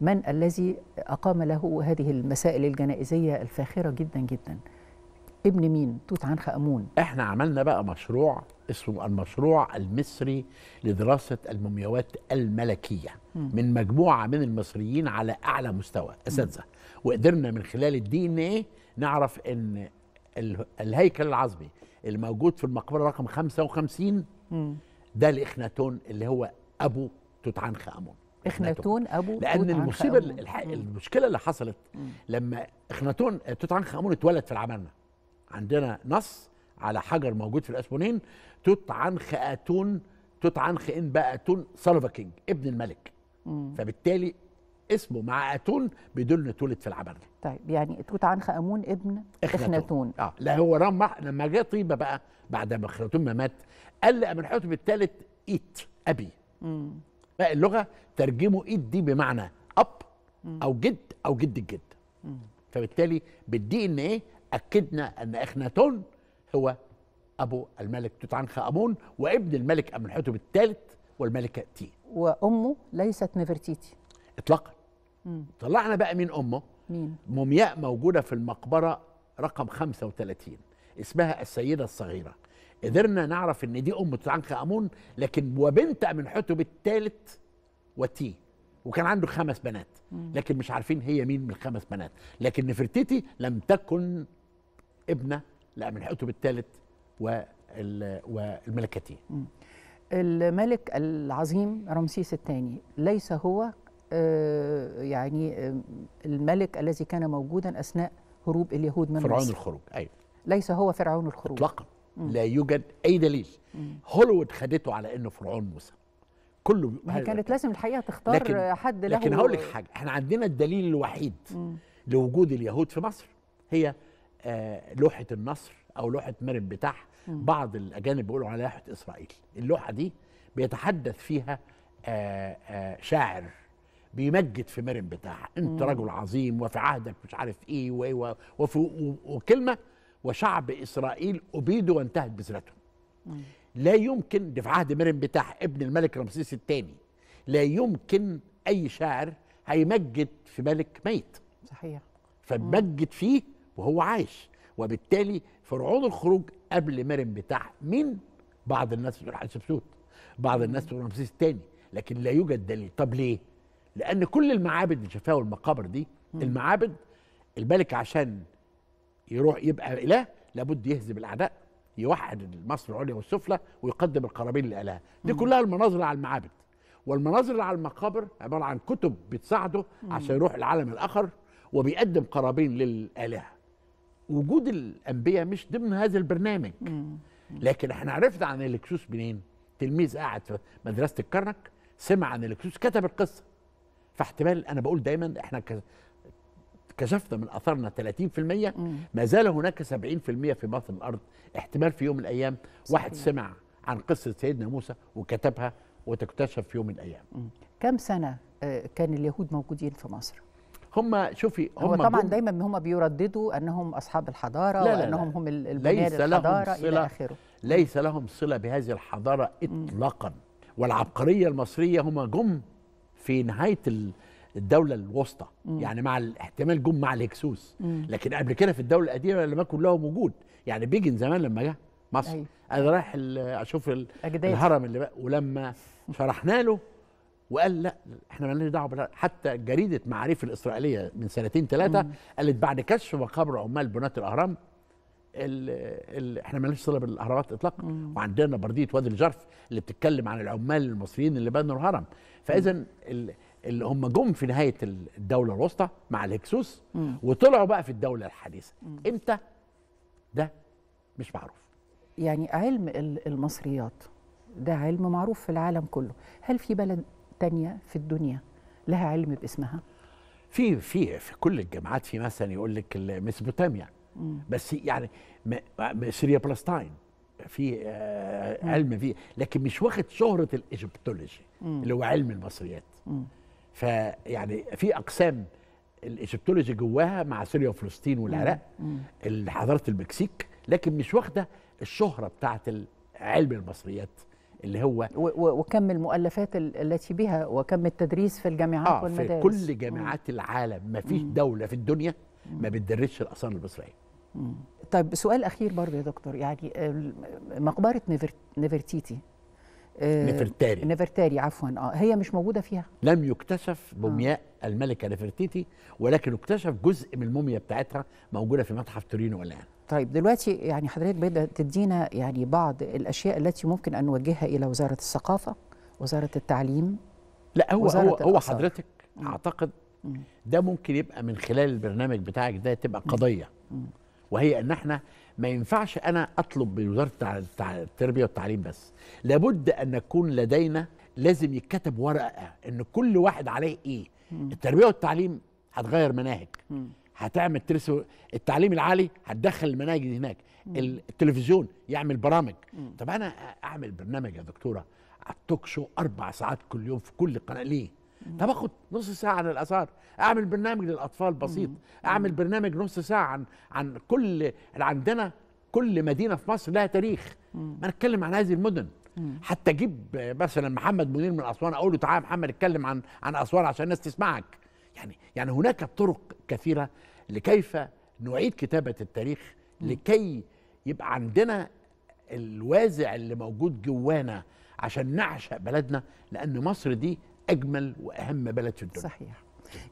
من الذي اقام له هذه المسائل الجنائزيه الفاخره جدا جدا ابن مين توت عنخ امون احنا عملنا بقى مشروع اسمه المشروع المصري لدراسة المومياوات الملكية م. من مجموعة من المصريين على أعلى مستوى أساتذة وقدرنا من خلال الدي ان ايه نعرف ان الهيكل العظمي اللي موجود في المقبرة رقم 55 ده الإخناتون اللي هو أبو توت عنخ آمون اخناتون ابو لان المصيبه المشكله اللي حصلت مم. لما اخناتون توت عنخ امون اتولد في العمارنه عندنا نص على حجر موجود في الاسبونين توت عنخ اتون توت عنخ ان بقى اتون كينج ابن الملك مم. فبالتالي اسمه مع اتون بيدل اتولد في العبر طيب يعني توت عنخ امون ابن اخناتون, إخناتون. اه لا هو رمح لما جه طيبه بقى بعد ما اخناتون ما مات قال حوتب الثالث ايت ابي مم. بقى اللغه ترجمه ايت دي بمعنى اب مم. او جد او جد الجد مم. فبالتالي بالدي ان ايه اكدنا ان اخناتون هو ابو الملك توت عنخ امون وابن الملك امنحوتب الثالث والملكه تي وامه ليست نفرتيتي اطلاقا طلعنا بقى مين امه مين مومياء موجوده في المقبره رقم 35 اسمها السيده الصغيره قدرنا نعرف ان دي ام توت عنخ امون لكن وبنت امنحوتب الثالث وتي وكان عنده خمس بنات لكن مش عارفين هي مين من الخمس بنات لكن نفرتيتي لم تكن ابنه لامنحتهم الثالث والملكتين الملك العظيم رمسيس الثاني ليس هو آه، يعني آه، الملك الذي كان موجودا اثناء هروب اليهود من فرعون مصر. الخروج ايوه ليس هو فرعون الخروج اطلاقا لا يوجد اي دليل هوليوود خدته على انه فرعون موسى كله ما هي كانت لازم الحقيقه تختار لكن حد له لكن هقول لك حاجه احنا عندنا الدليل الوحيد مم. لوجود اليهود في مصر هي آه، لوحه النصر او لوحه مرن بتاح بعض الاجانب بيقولوا على لوحه اسرائيل اللوحه دي بيتحدث فيها آه، آه، شاعر بيمجد في مرن بتاح انت رجل عظيم وفي عهدك مش عارف ايه و وفي وكلمه وشعب اسرائيل ابيدوا وانتهت بذرتهم لا يمكن ده في عهد مرن بتاح ابن الملك رمسيس الثاني لا يمكن اي شاعر هيمجد في ملك ميت صحيح فمجد فيه وهو عايش وبالتالي فرعون الخروج قبل مرم بتاع مين بعض الناس بتقول حتشبسوت بعض الناس بتقول رمسيس الثاني لكن لا يوجد دليل طب ليه لان كل المعابد اللي شفاها والمقابر دي المعابد الملك عشان يروح يبقى اله لابد يهزم الاعداء يوحد مصر العليا والسفلى ويقدم القرابين للاله دي كلها المناظر على المعابد والمناظر على المقابر عباره عن كتب بتساعده عشان يروح العالم الاخر وبيقدم قرابين للالهه وجود الانبياء مش ضمن هذا البرنامج لكن احنا عرفنا عن الكسوس منين تلميذ قاعد في مدرسه الكرنك سمع عن الكسوس كتب القصه فاحتمال انا بقول دايما احنا كشفنا من اثرنا 30% ما زال هناك 70% في باطن الارض احتمال في يوم من الايام صحيح. واحد سمع عن قصه سيدنا موسى وكتبها وتكتشف في يوم من الايام كم سنه آه، كان اليهود موجودين في مصر هم شوفي هم هو طبعا دايما هم بيرددوا انهم اصحاب الحضاره لا لا وانهم لا هم البنيان الحضاره الى اخره ليس لهم صله بهذه الحضاره اطلاقا والعبقريه المصريه هم جم في نهايه الدوله الوسطى مم. يعني مع الاحتمال جم مع الهكسوس مم. لكن قبل كده في الدوله القديمه لما كان لهم وجود يعني بيجن زمان لما جه مصر أيوه. انا رايح اشوف الهرم اللي بقى ولما شرحنا له وقال لا احنا مالناش دعوه حتى جريده معاريف الاسرائيليه من سنتين ثلاثه قالت بعد كشف مقابر عمال بناة الاهرام الـ الـ احنا مالناش صله بالاهرامات اطلاقا وعندنا برديه وادي الجرف اللي بتتكلم عن العمال المصريين اللي بنوا الهرم فاذا اللي هم جم في نهايه الدوله الوسطى مع الهكسوس وطلعوا بقى في الدوله الحديثه امتى ده مش معروف يعني علم المصريات ده علم معروف في العالم كله هل في بلد تانية في الدنيا لها علم باسمها في في في كل الجامعات في مثلا يقول لك ميسوبوتاميا بس يعني سوريا بلستاين في آه، علم فيه لكن مش واخد شهره الايجيبتولوجي اللي هو علم المصريات فيعني في اقسام الايجيبتولوجي جواها مع سوريا وفلسطين والعراق حضاره المكسيك لكن مش واخده الشهره بتاعت علم المصريات اللي هو وكم المؤلفات التي بها وكم التدريس في الجامعات آه والمدارس في كل جامعات العالم ما فيش دولة في الدنيا ما بتدرسش الآثار المصرية طيب سؤال أخير برضه يا دكتور يعني مقبرة نيفر... نيفرتيتي آه، نفرتاري نفرتاري عفوا اه هي مش موجوده فيها لم يكتشف مومياء آه. الملكه نفرتيتي ولكن اكتشف جزء من الموميا بتاعتها موجوده في متحف تورينو الان طيب دلوقتي يعني حضرتك بدأت تدينا يعني بعض الاشياء التي ممكن ان نوجهها الى وزاره الثقافه وزاره التعليم لا هو هو, هو حضرتك مم. اعتقد ده ممكن يبقى من خلال البرنامج بتاعك ده تبقى قضيه مم. وهي ان احنا ما ينفعش انا اطلب من وزاره التربيه والتعليم بس لابد ان نكون لدينا لازم يتكتب ورقه ان كل واحد عليه ايه التربيه والتعليم هتغير مناهج هتعمل ترسو التعليم العالي هتدخل المناهج هناك التلفزيون يعمل برامج طب انا اعمل برنامج يا دكتوره على التوك شو اربع ساعات كل يوم في كل قناه ليه طب اخد نص ساعه عن الاثار اعمل برنامج للاطفال بسيط اعمل برنامج نص ساعه عن عن كل عندنا كل مدينه في مصر لها تاريخ ما نتكلم عن هذه المدن حتى اجيب مثلا محمد منير من اسوان اقول له تعالى محمد اتكلم عن عن اسوان عشان الناس تسمعك يعني يعني هناك طرق كثيره لكيف نعيد كتابه التاريخ لكي يبقى عندنا الوازع اللي موجود جوانا عشان نعشق بلدنا لان مصر دي اجمل واهم بلد في الدنيا صحيح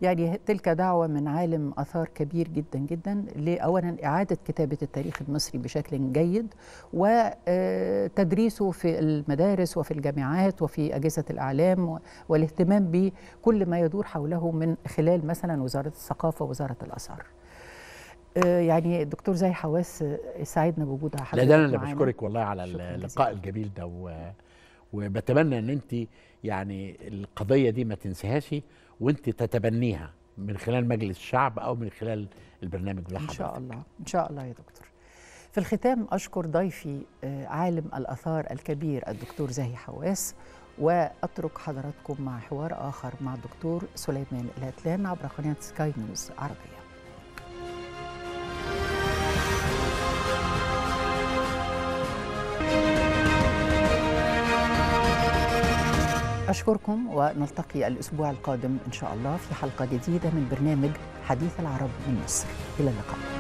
يعني تلك دعوة من عالم أثار كبير جدا جدا لأولا إعادة كتابة التاريخ المصري بشكل جيد وتدريسه آه، في المدارس وفي الجامعات وفي أجهزة الإعلام والاهتمام بكل ما يدور حوله من خلال مثلا وزارة الثقافة ووزارة الآثار آه، يعني الدكتور زي حواس آه، سعدنا بوجودها لا ده انا اللي بشكرك والله على اللقاء الجميل ده و... وبتمنى ان انت يعني القضيه دي ما تنسهاش وانت تتبنيها من خلال مجلس الشعب او من خلال البرنامج ده ان شاء الله ان شاء الله يا دكتور في الختام اشكر ضيفي آه، عالم الاثار الكبير الدكتور زاهي حواس واترك حضراتكم مع حوار اخر مع الدكتور سليمان الاتلان عبر قناه سكاي نيوز عربيه أشكركم ونلتقي الأسبوع القادم إن شاء الله في حلقة جديدة من برنامج حديث العرب من مصر إلى اللقاء